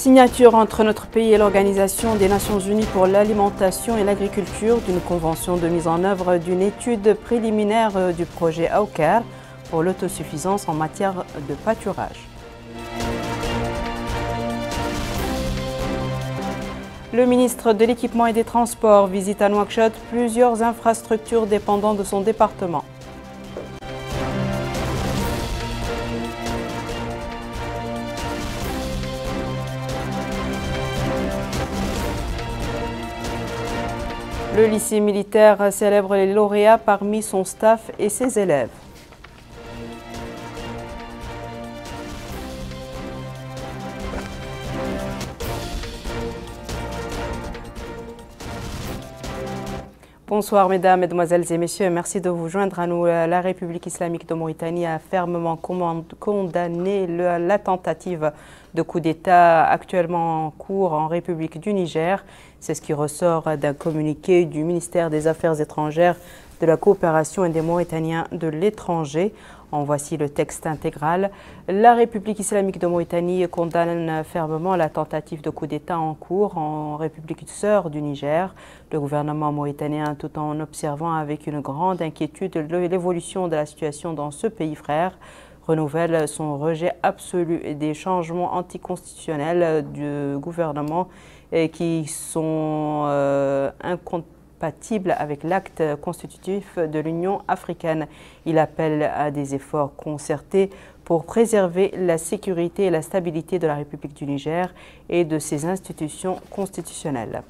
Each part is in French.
signature entre notre pays et l'Organisation des Nations Unies pour l'alimentation et l'agriculture d'une convention de mise en œuvre d'une étude préliminaire euh, du projet AUCAR pour l'autosuffisance en matière de pâturage. Le ministre de l'Équipement et des Transports visite à Nouakchott plusieurs infrastructures dépendant de son département. Le lycée militaire célèbre les lauréats parmi son staff et ses élèves. Bonsoir mesdames, mesdemoiselles et messieurs. Merci de vous joindre à nous. La République islamique de Mauritanie a fermement condamné la tentative de coup d'État actuellement en cours en République du Niger. C'est ce qui ressort d'un communiqué du ministère des Affaires étrangères, de la coopération et des Mauritaniens de l'étranger. En voici le texte intégral. La République islamique de Mauritanie condamne fermement la tentative de coup d'État en cours en République sœur du Niger. Le gouvernement mauritanien, tout en observant avec une grande inquiétude l'évolution de la situation dans ce pays frère, renouvelle son rejet absolu des changements anticonstitutionnels du gouvernement qui sont euh, compatible avec l'acte constitutif de l'Union africaine. Il appelle à des efforts concertés pour préserver la sécurité et la stabilité de la République du Niger et de ses institutions constitutionnelles.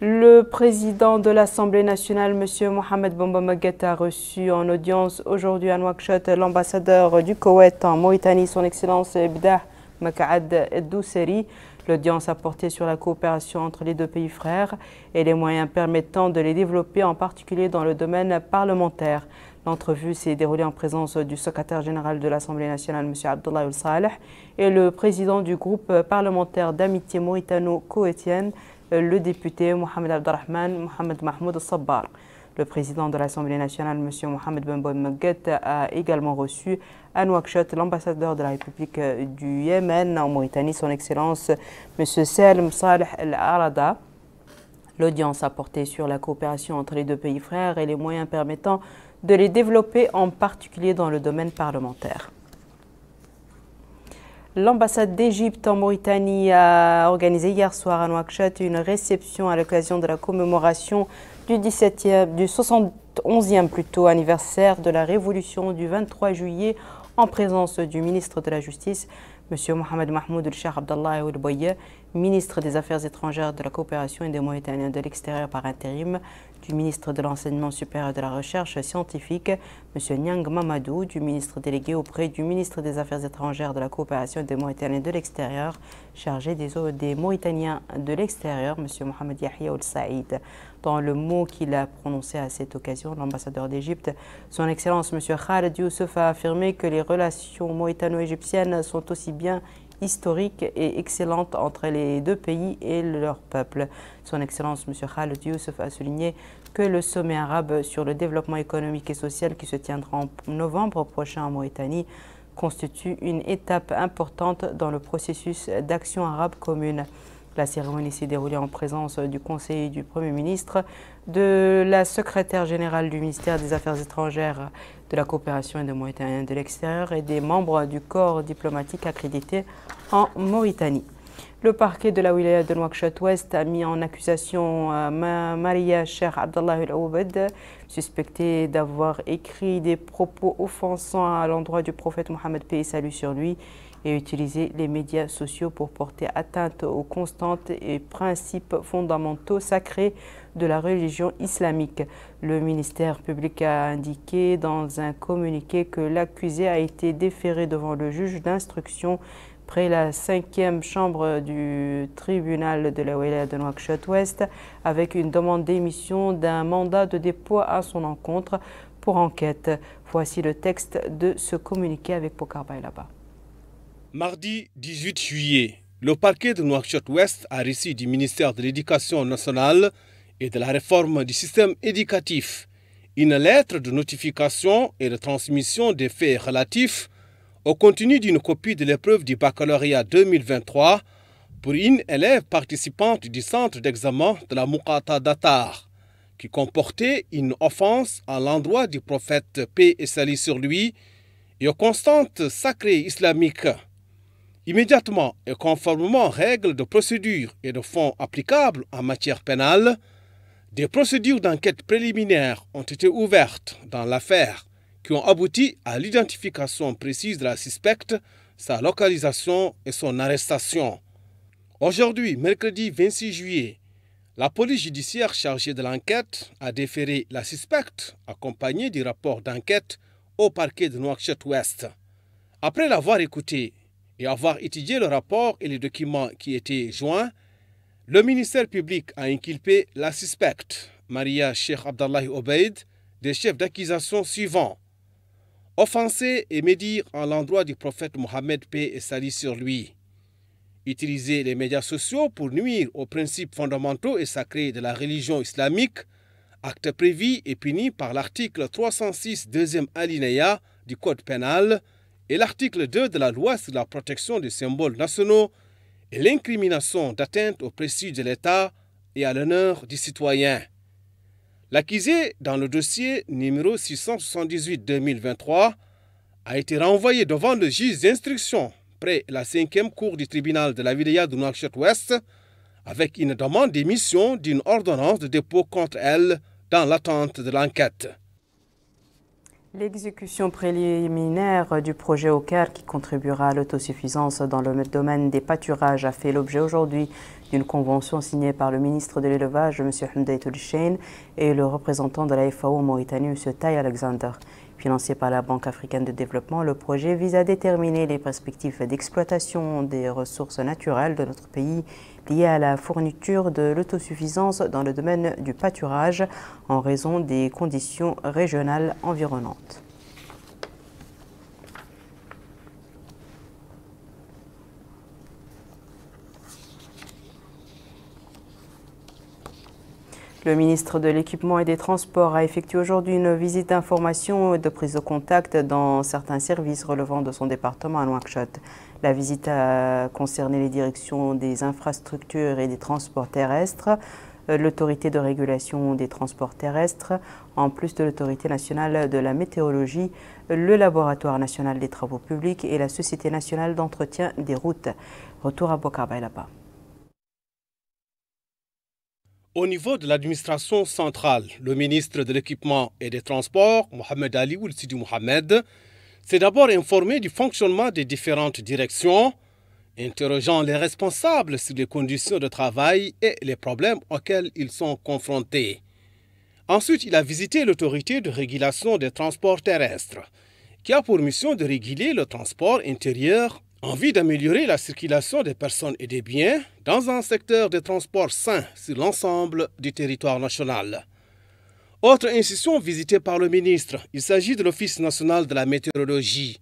Le président de l'Assemblée nationale, M. Mohamed Maguette, a reçu en audience aujourd'hui à Nouakchott l'ambassadeur du Koweït en Mauritanie, son Excellence Ebda Makaad Dousseri. L'audience a porté sur la coopération entre les deux pays frères et les moyens permettant de les développer, en particulier dans le domaine parlementaire. L'entrevue s'est déroulée en présence du secrétaire général de l'Assemblée nationale, M. Abdullah El Saleh, et le président du groupe parlementaire d'amitié mauritano-coétienne, le député Mohamed Abdelrahman Mohamed Mahmoud Sabbar. Le président de l'Assemblée nationale, M. Mohamed Ben Bonmaguet, a également reçu à Nouakchott, l'ambassadeur de la République euh, du Yémen en Mauritanie, son Excellence M. Selm Saleh Al-Arada. L'audience a porté sur la coopération entre les deux pays frères et les moyens permettant de les développer, en particulier dans le domaine parlementaire. L'ambassade d'Égypte en Mauritanie a organisé hier soir à Nouakchott une réception à l'occasion de la commémoration du, 17e, du 71e plutôt, anniversaire de la révolution du 23 juillet en présence du ministre de la Justice, M. Mohamed Mahmoud el Abdallah El ministre des Affaires étrangères de la coopération et des Mauritaniens de l'extérieur par intérim, du ministre de l'Enseignement supérieur de la Recherche scientifique, M. Nyang Mamadou, du ministre délégué auprès du ministre des Affaires étrangères de la coopération et des Mauritaniens de l'extérieur, chargé des, des Mauritaniens de l'extérieur, M. Mohamed Yahya El-Saïd dans le mot qu'il a prononcé à cette occasion, l'ambassadeur d'Égypte, son Excellence M. Khaled Youssef a affirmé que les relations moétano-égyptiennes sont aussi bien historiques et excellentes entre les deux pays et leur peuple. Son Excellence M. Khaled Youssef a souligné que le sommet arabe sur le développement économique et social qui se tiendra en novembre prochain en Mauritanie constitue une étape importante dans le processus d'action arabe commune. La cérémonie s'est déroulée en présence du conseiller du Premier ministre, de la secrétaire générale du ministère des Affaires étrangères, de la coopération et de de l'extérieur et des membres du corps diplomatique accrédité en Mauritanie. Le parquet de la wilaya de Nouakchott-Ouest a mis en accusation euh, Maria Cher Abdallah El Oubed, suspectée d'avoir écrit des propos offensants à l'endroit du prophète Mohammed P. salut sur lui et utiliser les médias sociaux pour porter atteinte aux constantes et principes fondamentaux sacrés de la religion islamique. Le ministère public a indiqué dans un communiqué que l'accusé a été déféré devant le juge d'instruction près la cinquième chambre du tribunal de la Wilaya de Nouakchott-Ouest avec une demande d'émission d'un mandat de dépôt à son encontre pour enquête. Voici le texte de ce communiqué avec pokarbaï là-bas. Mardi 18 juillet, le parquet de Nouakchott-Ouest a reçu du ministère de l'Éducation nationale et de la réforme du système éducatif une lettre de notification et de transmission des faits relatifs au contenu d'une copie de l'épreuve du baccalauréat 2023 pour une élève participante du centre d'examen de la Moukata d'Atar, qui comportait une offense à l'endroit du prophète paix et salut sur lui et aux constantes sacrées islamiques. Immédiatement et conformément aux règles de procédure et de fonds applicables en matière pénale, des procédures d'enquête préliminaires ont été ouvertes dans l'affaire qui ont abouti à l'identification précise de la suspecte, sa localisation et son arrestation. Aujourd'hui, mercredi 26 juillet, la police judiciaire chargée de l'enquête a déféré la suspecte, accompagnée du rapport d'enquête, au parquet de Nouakchott-Ouest. Après l'avoir écoutée, et avoir étudié le rapport et les documents qui étaient joints, le ministère public a inculpé la suspecte, Maria Sheikh Abdallah Obeid, des chefs d'accusation suivants. Offenser et médire en l'endroit du prophète Mohammed P. et sali sur lui. Utiliser les médias sociaux pour nuire aux principes fondamentaux et sacrés de la religion islamique, acte prévu et puni par l'article 306 deuxième alinéa du Code pénal, et l'article 2 de la loi sur la protection des symboles nationaux et l'incrimination d'atteinte au prestige de l'État et à l'honneur du citoyen. L'accusé dans le dossier numéro 678-2023 a été renvoyé devant le juge d'instruction près la cinquième cour du tribunal de la Vidéa de Nouakchott-Ouest avec une demande d'émission d'une ordonnance de dépôt contre elle dans l'attente de l'enquête. L'exécution préliminaire du projet OCAR qui contribuera à l'autosuffisance dans le domaine des pâturages a fait l'objet aujourd'hui d'une convention signée par le ministre de l'Élevage, M. Hamdaï Toulchein, et le représentant de la FAO Mauritanie, M. Taï Alexander. Financé par la Banque africaine de développement, le projet vise à déterminer les perspectives d'exploitation des ressources naturelles de notre pays liés à la fourniture de l'autosuffisance dans le domaine du pâturage en raison des conditions régionales environnantes. Le ministre de l'Équipement et des Transports a effectué aujourd'hui une visite d'information et de prise de contact dans certains services relevant de son département à Nouakchott. La visite a concerné les directions des infrastructures et des transports terrestres, euh, l'autorité de régulation des transports terrestres, en plus de l'autorité nationale de la météorologie, le laboratoire national des travaux publics et la société nationale d'entretien des routes. Retour à là-bas. Au niveau de l'administration centrale, le ministre de l'Équipement et des Transports, Mohamed Ali Sidi Mohamed, c'est d'abord informé du fonctionnement des différentes directions, interrogeant les responsables sur les conditions de travail et les problèmes auxquels ils sont confrontés. Ensuite, il a visité l'autorité de régulation des transports terrestres, qui a pour mission de réguler le transport intérieur en vue d'améliorer la circulation des personnes et des biens dans un secteur de transport sain sur l'ensemble du territoire national. Autre institution visitée par le ministre, il s'agit de l'Office national de la météorologie.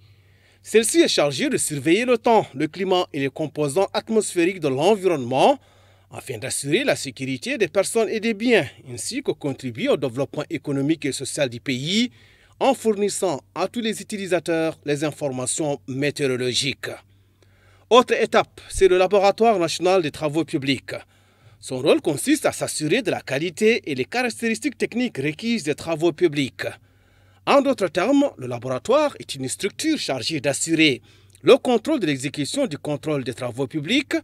Celle-ci est chargée de surveiller le temps, le climat et les composants atmosphériques de l'environnement afin d'assurer la sécurité des personnes et des biens, ainsi que contribuer au développement économique et social du pays en fournissant à tous les utilisateurs les informations météorologiques. Autre étape, c'est le Laboratoire national des travaux publics. Son rôle consiste à s'assurer de la qualité et les caractéristiques techniques requises des travaux publics. En d'autres termes, le laboratoire est une structure chargée d'assurer le contrôle de l'exécution du contrôle des travaux publics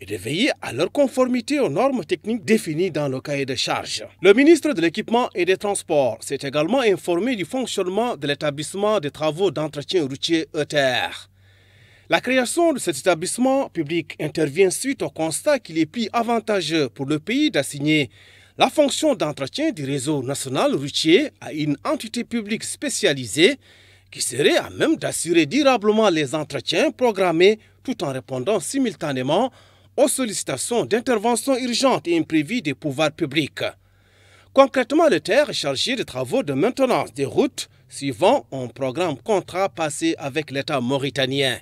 et de veiller à leur conformité aux normes techniques définies dans le cahier de charge. Le ministre de l'Équipement et des Transports s'est également informé du fonctionnement de l'établissement des travaux d'entretien routier ETR. La création de cet établissement public intervient suite au constat qu'il est plus avantageux pour le pays d'assigner la fonction d'entretien du réseau national routier à une entité publique spécialisée qui serait à même d'assurer durablement les entretiens programmés tout en répondant simultanément aux sollicitations d'intervention urgentes et imprévues des pouvoirs publics. Concrètement, le terre est chargé de travaux de maintenance des routes suivant un programme contrat passé avec l'État mauritanien.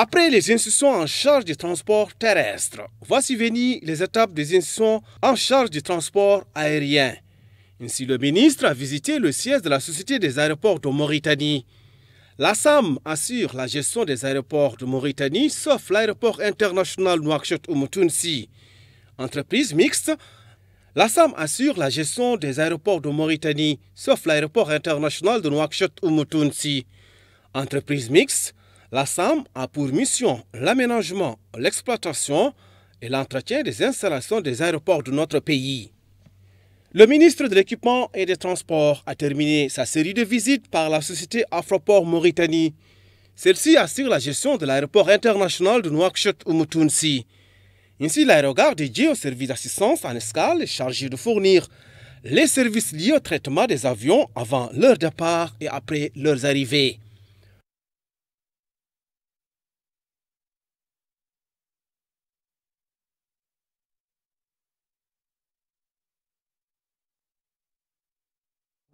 Après les institutions en charge du transport terrestre, voici venir les étapes des institutions en charge du transport aérien. Ainsi, le ministre a visité le siège de la Société des aéroports de Mauritanie. La SAM assure la gestion des aéroports de Mauritanie, sauf l'aéroport international nouakchott oumoutounsi Entreprise mixte, la SAM assure la gestion des aéroports de Mauritanie, sauf l'aéroport international de nouakchott oumoutounsi Entreprise mixte, la SAM a pour mission l'aménagement, l'exploitation et l'entretien des installations des aéroports de notre pays. Le ministre de l'Équipement et des Transports a terminé sa série de visites par la société Afroport Mauritanie. Celle-ci assure la gestion de l'aéroport international de nouakchott umutounsi Ainsi, l'aérogare dédié aux services d'assistance en escale est chargé de fournir les services liés au traitement des avions avant leur départ et après leurs arrivées.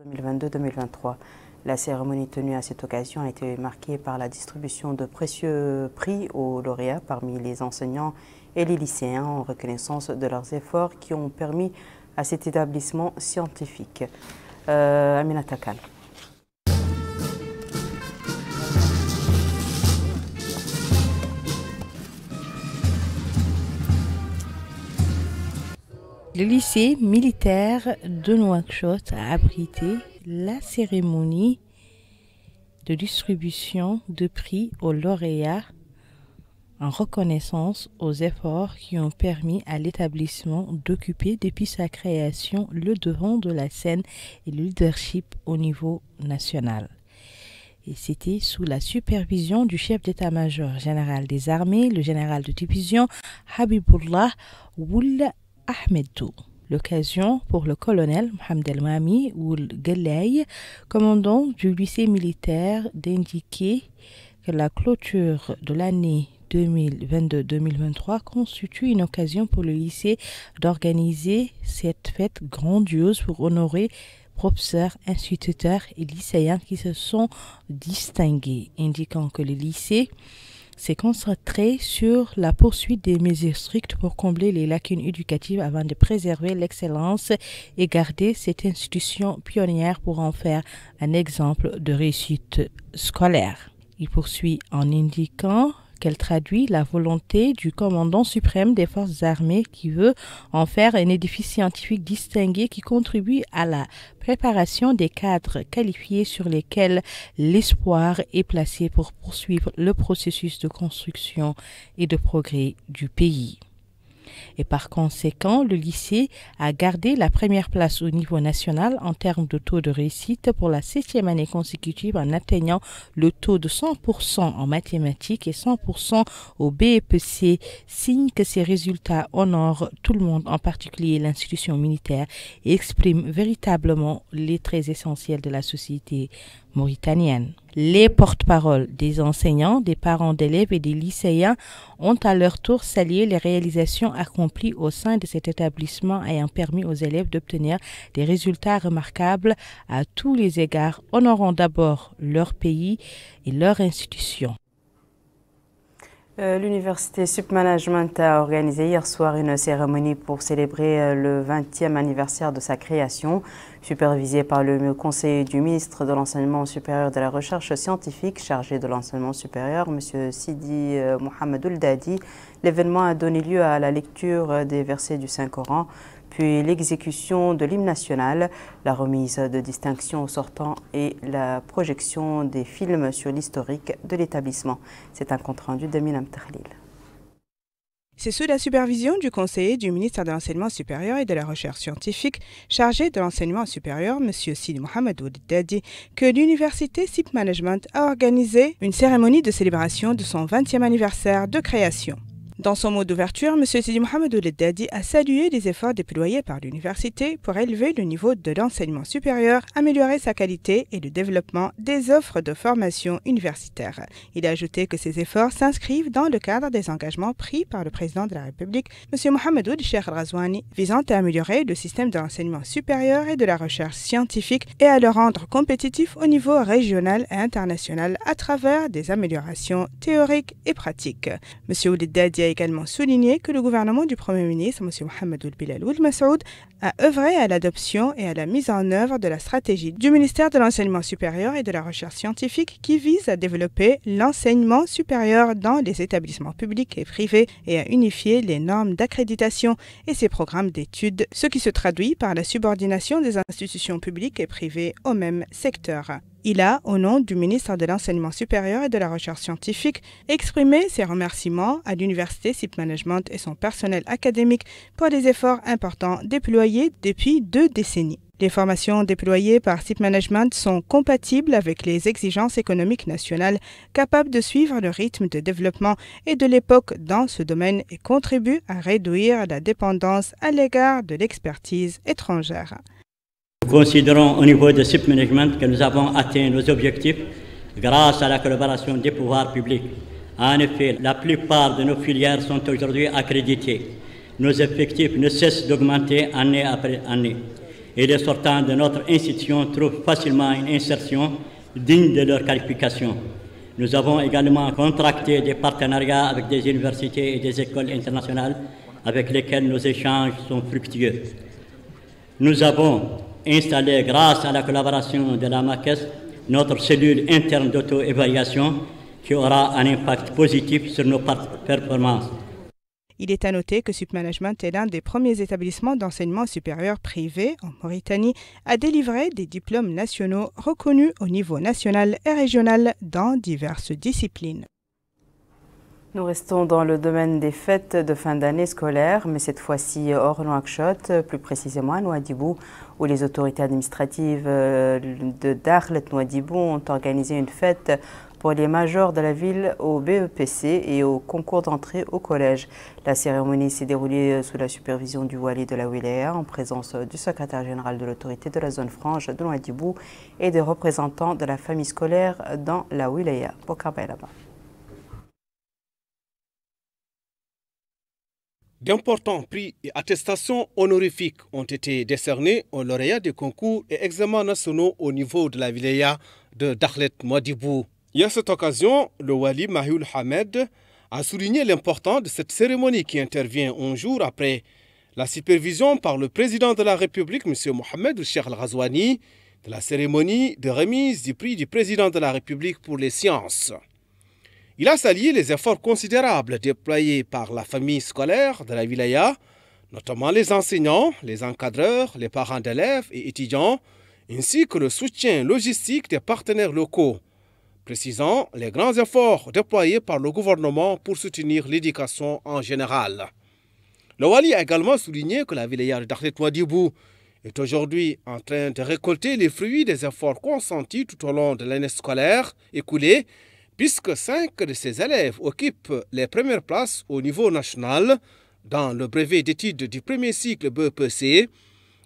2022-2023. La cérémonie tenue à cette occasion a été marquée par la distribution de précieux prix aux lauréats parmi les enseignants et les lycéens en reconnaissance de leurs efforts qui ont permis à cet établissement scientifique. Euh, Aminata Le lycée militaire de Nouakchott a abrité la cérémonie de distribution de prix aux lauréats en reconnaissance aux efforts qui ont permis à l'établissement d'occuper depuis sa création le devant de la scène et le leadership au niveau national. Et c'était sous la supervision du chef d'état-major général des armées, le général de division Habibullah Woul Ahmed L'occasion pour le colonel Mohamed El Mami ou commandant du lycée militaire, d'indiquer que la clôture de l'année 2022-2023 constitue une occasion pour le lycée d'organiser cette fête grandiose pour honorer professeurs, instituteurs et lycéens qui se sont distingués, indiquant que le lycée s'est concentré sur la poursuite des mesures strictes pour combler les lacunes éducatives avant de préserver l'excellence et garder cette institution pionnière pour en faire un exemple de réussite scolaire. Il poursuit en indiquant qu'elle traduit la volonté du commandant suprême des forces armées qui veut en faire un édifice scientifique distingué qui contribue à la préparation des cadres qualifiés sur lesquels l'espoir est placé pour poursuivre le processus de construction et de progrès du pays. Et par conséquent, le lycée a gardé la première place au niveau national en termes de taux de réussite pour la septième année consécutive en atteignant le taux de 100% en mathématiques et 100% au BEPC, signe que ces résultats honorent tout le monde, en particulier l'institution militaire, et expriment véritablement les traits essentiels de la société mauritanienne. Les porte-paroles des enseignants, des parents d'élèves et des lycéens ont à leur tour salué les réalisations accomplies au sein de cet établissement ayant permis aux élèves d'obtenir des résultats remarquables à tous les égards, honorant d'abord leur pays et leur institution. Euh, l'université Submanagement a organisé hier soir une cérémonie pour célébrer euh, le 20e anniversaire de sa création, supervisée par le conseiller du ministre de l'Enseignement supérieur de la Recherche scientifique chargé de l'enseignement supérieur, M. Sidi euh, Mohamed Dadi, L'événement a donné lieu à la lecture des versets du Saint-Coran puis l'exécution de l'hymne national, la remise de distinctions sortants et la projection des films sur l'historique de l'établissement. C'est un compte-rendu de Milam Tahlil. C'est sous la supervision du conseiller du ministère de l'Enseignement supérieur et de la Recherche scientifique, chargé de l'enseignement supérieur, M. Sid Mohamed Dadi, que l'université SIP Management a organisé une cérémonie de célébration de son 20e anniversaire de création. Dans son mot d'ouverture, M. Sidi Mohamed Ouleddadi a salué les efforts déployés par l'université pour élever le niveau de l'enseignement supérieur, améliorer sa qualité et le développement des offres de formation universitaire. Il a ajouté que ces efforts s'inscrivent dans le cadre des engagements pris par le président de la République, M. Mohamed Ould Razouani, visant à améliorer le système de l'enseignement supérieur et de la recherche scientifique et à le rendre compétitif au niveau régional et international à travers des améliorations théoriques et pratiques. M. dadi a également souligné que le gouvernement du Premier ministre, M. Mohamed Bilal El Massoud, a œuvré à l'adoption et à la mise en œuvre de la stratégie du ministère de l'Enseignement supérieur et de la Recherche scientifique qui vise à développer l'enseignement supérieur dans les établissements publics et privés et à unifier les normes d'accréditation et ses programmes d'études, ce qui se traduit par la subordination des institutions publiques et privées au même secteur. Il a, au nom du ministre de l'Enseignement supérieur et de la Recherche scientifique, exprimé ses remerciements à l'université SIP Management et son personnel académique pour les efforts importants déployés depuis deux décennies. Les formations déployées par SIP Management sont compatibles avec les exigences économiques nationales, capables de suivre le rythme de développement et de l'époque dans ce domaine et contribuent à réduire la dépendance à l'égard de l'expertise étrangère. Nous considérons au niveau de SIP Management que nous avons atteint nos objectifs grâce à la collaboration des pouvoirs publics. En effet, la plupart de nos filières sont aujourd'hui accréditées. Nos effectifs ne cessent d'augmenter année après année et les sortants de notre institution trouvent facilement une insertion digne de leur qualification. Nous avons également contracté des partenariats avec des universités et des écoles internationales avec lesquelles nos échanges sont fructueux. Nous avons installé grâce à la collaboration de la MACES, notre cellule interne d'auto-évaluation qui aura un impact positif sur nos performances. Il est à noter que SupManagement est l'un des premiers établissements d'enseignement supérieur privé en Mauritanie à délivrer des diplômes nationaux reconnus au niveau national et régional dans diverses disciplines. Nous restons dans le domaine des fêtes de fin d'année scolaire, mais cette fois-ci hors Nouakchott, plus précisément à Nouadhibou, où les autorités administratives euh, de Darlet Nouadhibou ont organisé une fête pour les majors de la ville au BEPC et au concours d'entrée au collège. La cérémonie s'est déroulée euh, sous la supervision du wali de la Wilaya en présence euh, du secrétaire général de l'autorité de la zone franche de Nouadhibou et des représentants de la famille scolaire dans la Wilaya. là-bas. D'importants prix et attestations honorifiques ont été décernés aux lauréats des concours et examens nationaux au niveau de la wilaya de Dakhlet Il Et à cette occasion, le Wali Mahoul Hamed a souligné l'importance de cette cérémonie qui intervient un jour après la supervision par le président de la République, M. Mohamed Cheikh al de la cérémonie de remise du prix du président de la République pour les sciences. Il a salué les efforts considérables déployés par la famille scolaire de la Wilaya, notamment les enseignants, les encadreurs, les parents d'élèves et étudiants, ainsi que le soutien logistique des partenaires locaux, précisant les grands efforts déployés par le gouvernement pour soutenir l'éducation en général. Le Wali a également souligné que la Wilaya de est aujourd'hui en train de récolter les fruits des efforts consentis tout au long de l'année scolaire écoulée puisque cinq de ses élèves occupent les premières places au niveau national dans le brevet d'études du premier cycle BPC e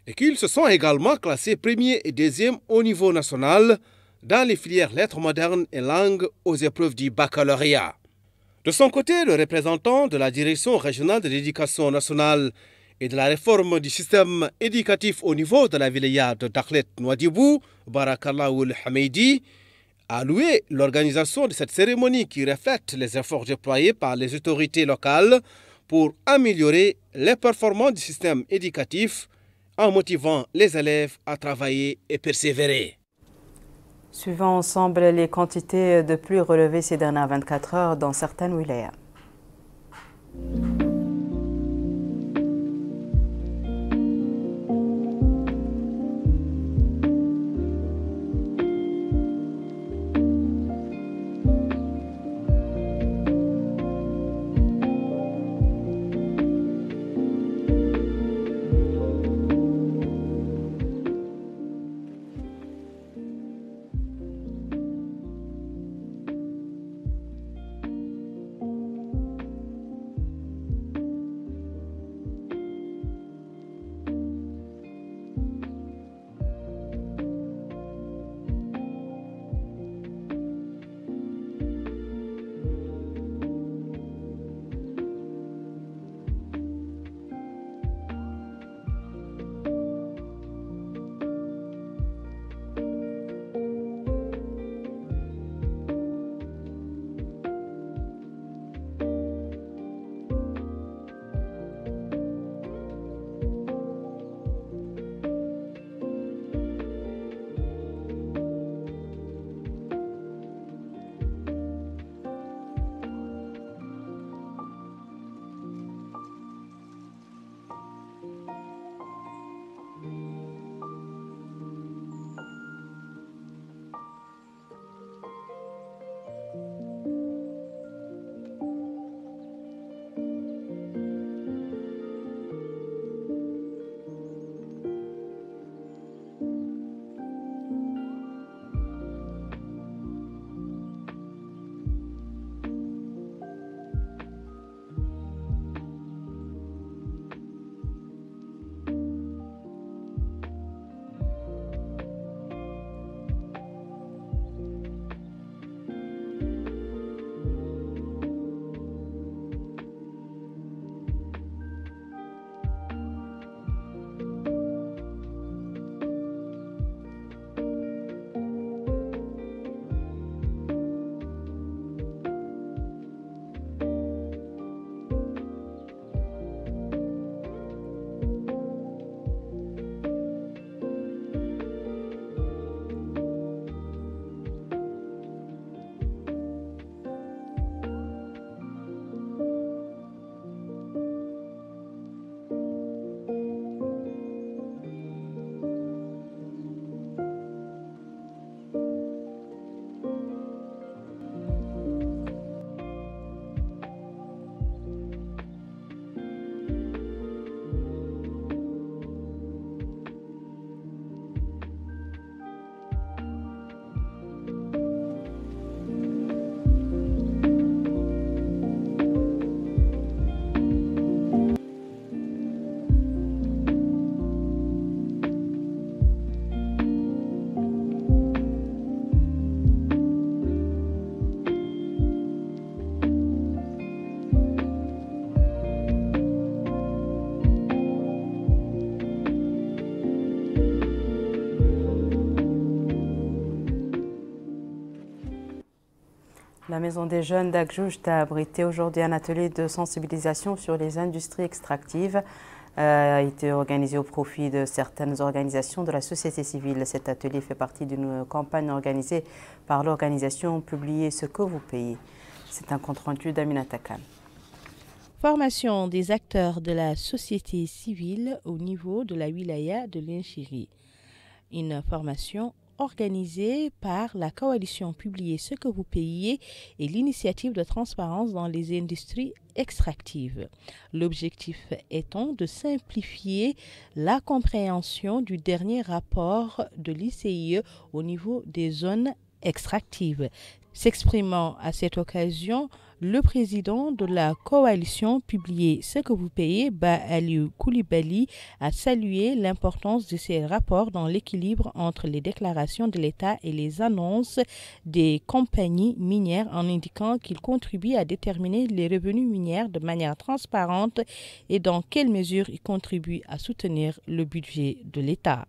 et qu'ils se sont également classés premier et deuxième au niveau national dans les filières lettres modernes et langues aux épreuves du baccalauréat. De son côté, le représentant de la Direction régionale de l'éducation nationale et de la réforme du système éducatif au niveau de la wilaya de Dakhlet Nouadibou, Barakallahoul Hamidi, a l'organisation de cette cérémonie qui reflète les efforts déployés par les autorités locales pour améliorer les performances du système éducatif en motivant les élèves à travailler et persévérer. Suivons ensemble les quantités de pluie relevées ces dernières 24 heures dans certaines wilayas. La Maison des Jeunes d'Akjouj a abrité aujourd'hui un atelier de sensibilisation sur les industries extractives a euh, été organisé au profit de certaines organisations de la société civile. Cet atelier fait partie d'une campagne organisée par l'organisation Publiez ce que vous payez. C'est un compte-rendu d'Aminata Khan. Formation des acteurs de la société civile au niveau de la wilaya de l'Inchiri. Une formation organisée par la coalition Publier ce que vous payez et l'initiative de transparence dans les industries extractives. L'objectif étant de simplifier la compréhension du dernier rapport de l'ICIE au niveau des zones extractives. S'exprimant à cette occasion, le président de la coalition publiée Ce que vous payez, Ba Koulibaly, a salué l'importance de ces rapports dans l'équilibre entre les déclarations de l'État et les annonces des compagnies minières en indiquant qu'ils contribuent à déterminer les revenus minières de manière transparente et dans quelle mesure ils contribuent à soutenir le budget de l'État.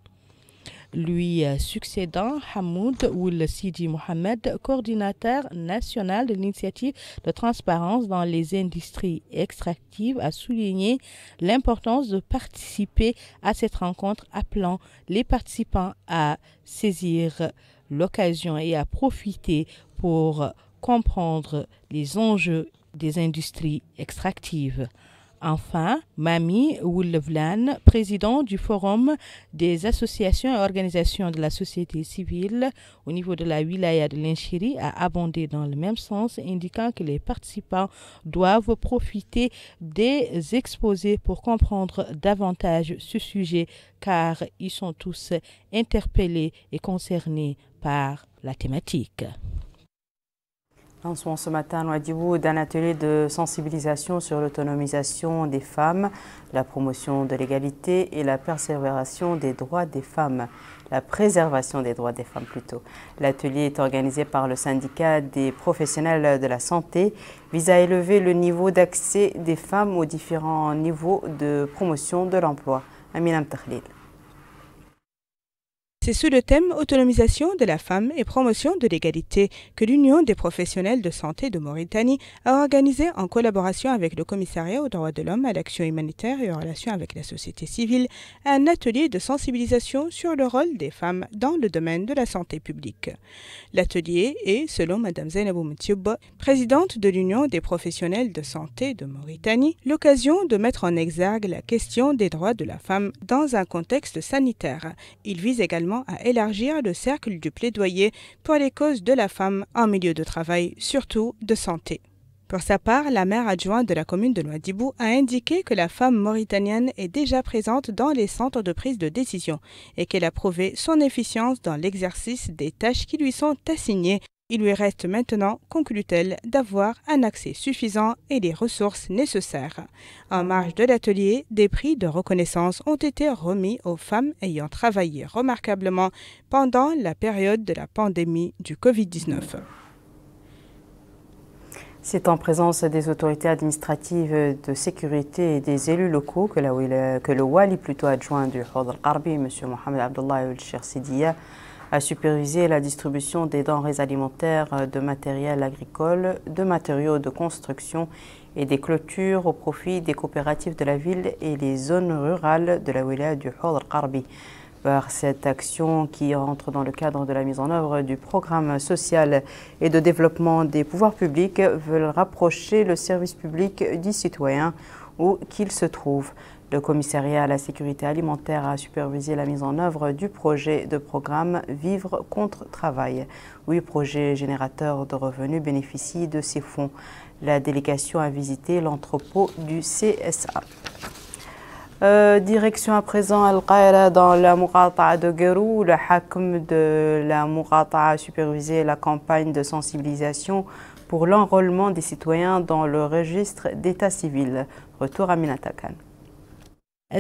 Lui euh, succédant, Hamoud Oul Sidi Mohamed, coordinateur national de l'initiative de transparence dans les industries extractives, a souligné l'importance de participer à cette rencontre, appelant les participants à saisir l'occasion et à profiter pour comprendre les enjeux des industries extractives. Enfin, Mami Wulvlan, président du Forum des associations et organisations de la société civile au niveau de la wilaya de l'Inchiri, a abondé dans le même sens, indiquant que les participants doivent profiter des exposés pour comprendre davantage ce sujet, car ils sont tous interpellés et concernés par la thématique. Lancement ce matin à Noadibou d'un atelier de sensibilisation sur l'autonomisation des femmes, la promotion de l'égalité et la persévération des droits des femmes, la préservation des droits des femmes plutôt. L'atelier est organisé par le syndicat des professionnels de la santé, vise à élever le niveau d'accès des femmes aux différents niveaux de promotion de l'emploi. Amina c'est sous le thème Autonomisation de la femme et promotion de l'égalité que l'Union des professionnels de santé de Mauritanie a organisé en collaboration avec le commissariat aux droits de l'homme, à l'action humanitaire et en relations avec la société civile un atelier de sensibilisation sur le rôle des femmes dans le domaine de la santé publique. L'atelier est, selon Mme Zainabou présidente de l'Union des professionnels de santé de Mauritanie, l'occasion de mettre en exergue la question des droits de la femme dans un contexte sanitaire. Il vise également à élargir le cercle du plaidoyer pour les causes de la femme en milieu de travail, surtout de santé. Pour sa part, la maire adjointe de la commune de Nouadhibou a indiqué que la femme mauritanienne est déjà présente dans les centres de prise de décision et qu'elle a prouvé son efficience dans l'exercice des tâches qui lui sont assignées il lui reste maintenant, conclut-elle, d'avoir un accès suffisant et les ressources nécessaires. En marge de l'atelier, des prix de reconnaissance ont été remis aux femmes ayant travaillé remarquablement pendant la période de la pandémie du Covid-19. C'est en présence des autorités administratives de sécurité et des élus locaux que, que le wali plutôt adjoint du Hord al M. Mohamed Abdullah El-Sher à superviser la distribution des denrées alimentaires, euh, de matériel agricole, de matériaux de construction et des clôtures au profit des coopératives de la ville et des zones rurales de la wilaya du Hor Karbi. Par cette action qui rentre dans le cadre de la mise en œuvre du programme social et de développement des pouvoirs publics, veulent rapprocher le service public du citoyen où qu'il se trouve. Le commissariat à la sécurité alimentaire a supervisé la mise en œuvre du projet de programme Vivre contre travail. Huit projets générateurs de revenus bénéficient de ces fonds. La délégation a visité l'entrepôt du CSA. Euh, direction à présent Al-Qaïra dans la Murata de Gérou. Le Hakim de la Murata a supervisé la campagne de sensibilisation pour l'enrôlement des citoyens dans le registre d'état civil. Retour à Minatakan.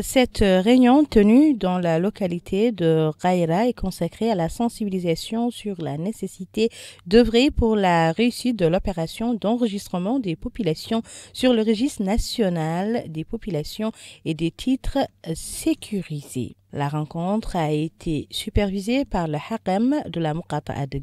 Cette euh, réunion tenue dans la localité de Raira est consacrée à la sensibilisation sur la nécessité d'œuvrer pour la réussite de l'opération d'enregistrement des populations sur le registre national des populations et des titres sécurisés. La rencontre a été supervisée par le harem de la Muqata'a de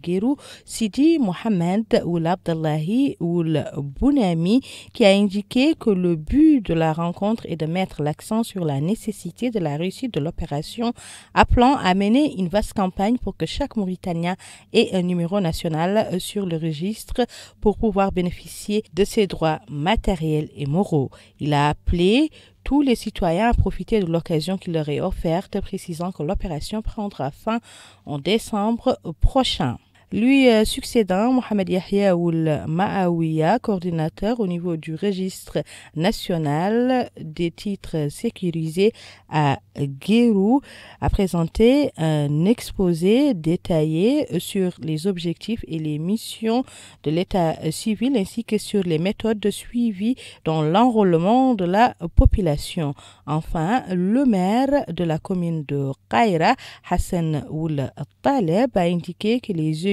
Sidi Mohamed Oul Abdallahi Oul Bounami, qui a indiqué que le but de la rencontre est de mettre l'accent sur la nécessité de la réussite de l'opération, appelant à mener une vaste campagne pour que chaque Mauritanien ait un numéro national sur le registre pour pouvoir bénéficier de ses droits matériels et moraux. Il a appelé tous les citoyens à profiter de l'occasion qui leur est offerte, précisant que l'opération prendra fin en décembre prochain. Lui euh, succédant, Mohamed Yahya Oul Maawiya, coordinateur au niveau du registre national des titres sécurisés à Guérou, a présenté un exposé détaillé sur les objectifs et les missions de l'État civil ainsi que sur les méthodes de suivi dans l'enrôlement de la population. Enfin, le maire de la commune de Kaira, Hassan Oul Taleb, a indiqué que les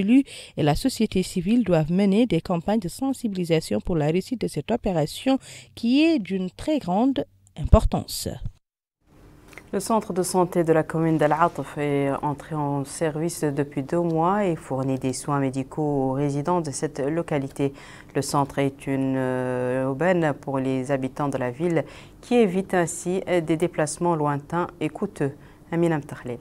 et la société civile doivent mener des campagnes de sensibilisation pour la réussite de cette opération qui est d'une très grande importance. Le centre de santé de la commune d'Al-Atf est entré en service depuis deux mois et fournit des soins médicaux aux résidents de cette localité. Le centre est une euh, aubaine pour les habitants de la ville qui évite ainsi des déplacements lointains et coûteux. Aminam Tahlil.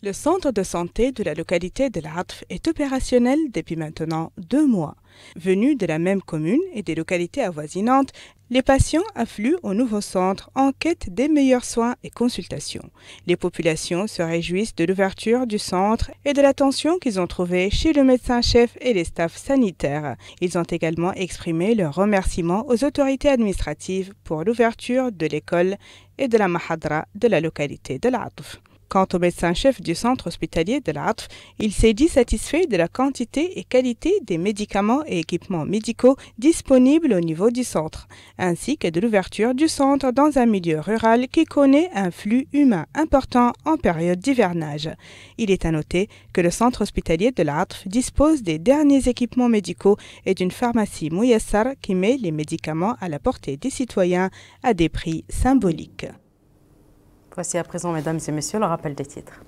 Le centre de santé de la localité de l'Artf est opérationnel depuis maintenant deux mois. Venus de la même commune et des localités avoisinantes, les patients affluent au nouveau centre en quête des meilleurs soins et consultations. Les populations se réjouissent de l'ouverture du centre et de l'attention qu'ils ont trouvée chez le médecin-chef et les staffs sanitaires. Ils ont également exprimé leur remerciement aux autorités administratives pour l'ouverture de l'école et de la mahadra de la localité de l'Artf. Quant au médecin-chef du centre hospitalier de l'Artre, il s'est dit satisfait de la quantité et qualité des médicaments et équipements médicaux disponibles au niveau du centre, ainsi que de l'ouverture du centre dans un milieu rural qui connaît un flux humain important en période d'hivernage. Il est à noter que le centre hospitalier de l'Atf dispose des derniers équipements médicaux et d'une pharmacie Mouyassar qui met les médicaments à la portée des citoyens à des prix symboliques. Voici à présent, mesdames et messieurs, le rappel des titres.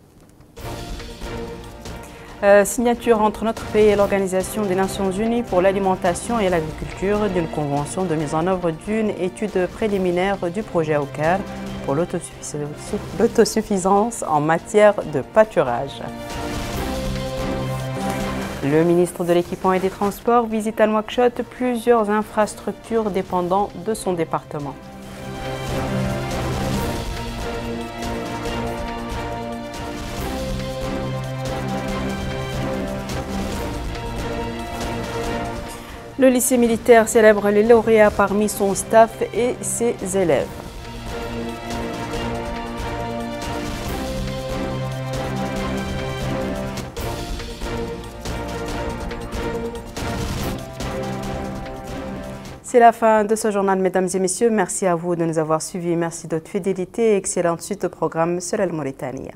Euh, signature entre notre pays et l'Organisation des Nations Unies pour l'alimentation et l'agriculture d'une convention de mise en œuvre d'une étude préliminaire du projet auquel pour l'autosuffisance en matière de pâturage. Le ministre de l'Équipement et des Transports visite à Nouakchott plusieurs infrastructures dépendant de son département. Le lycée militaire célèbre les lauréats parmi son staff et ses élèves. C'est la fin de ce journal, mesdames et messieurs. Merci à vous de nous avoir suivis. Merci de votre fidélité et excellente suite au programme sur le Mauritanie.